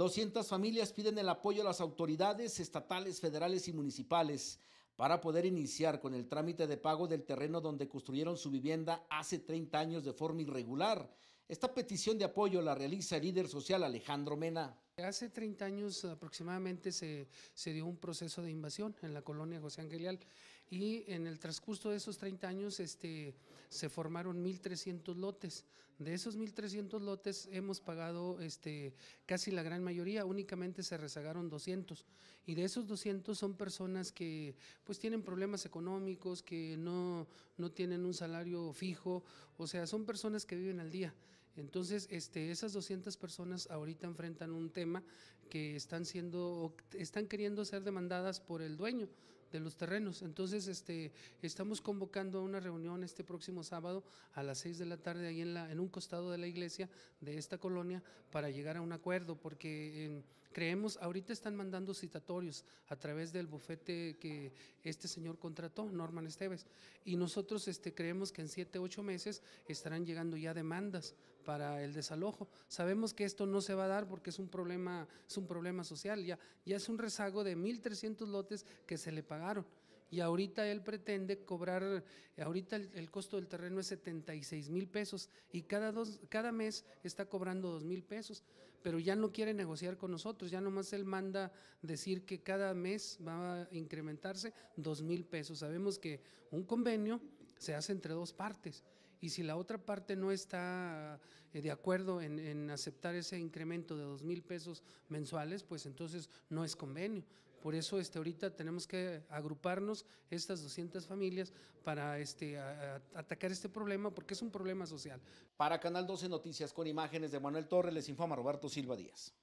200 familias piden el apoyo a las autoridades estatales, federales y municipales para poder iniciar con el trámite de pago del terreno donde construyeron su vivienda hace 30 años de forma irregular. Esta petición de apoyo la realiza el líder social Alejandro Mena. Hace 30 años aproximadamente se, dio un proceso de invasión en la colonia José Angelial y en el transcurso de esos 30 años este, se formaron 1.300 lotes. De esos 1.300 lotes hemos pagado este, casi la gran mayoría, únicamente se rezagaron 200 y de esos 200 son personas que pues tienen problemas económicos, que no, no tienen un salario fijo, o sea, son personas que viven al día. Entonces, este, esas 200 personas ahorita enfrentan un tema que están siendo, están queriendo ser demandadas por el dueño de los terrenos. Entonces, este, estamos convocando a una reunión este próximo sábado a las 6 de la tarde ahí en, la, en un costado de la iglesia de esta colonia para llegar a un acuerdo, porque em, creemos, ahorita están mandando citatorios a través del bufete que este señor contrató, Norman Esteves, y nosotros este, creemos que en 7, 8 meses estarán llegando ya demandas para el desalojo. Sabemos que esto no se va a dar porque es un problema, es un problema social, ya, ya es un rezago de 1.300 lotes que se le pagan y ahorita él pretende cobrar, ahorita el, costo del terreno es 76 mil pesos y cada, dos, cada mes está cobrando 2 mil pesos, pero ya no quiere negociar con nosotros, ya nomás él manda decir que cada mes va a incrementarse dos mil pesos. Sabemos que un convenio se hace entre dos partes y si la otra parte no está eh, de acuerdo en, en aceptar ese incremento de dos mil pesos mensuales, pues entonces no es convenio. Por eso este, ahorita tenemos que agruparnos estas 200 familias para este, atacar este problema porque es un problema social. Para Canal 12 Noticias con imágenes de Manuel Torres les informa Roberto Silva Díaz.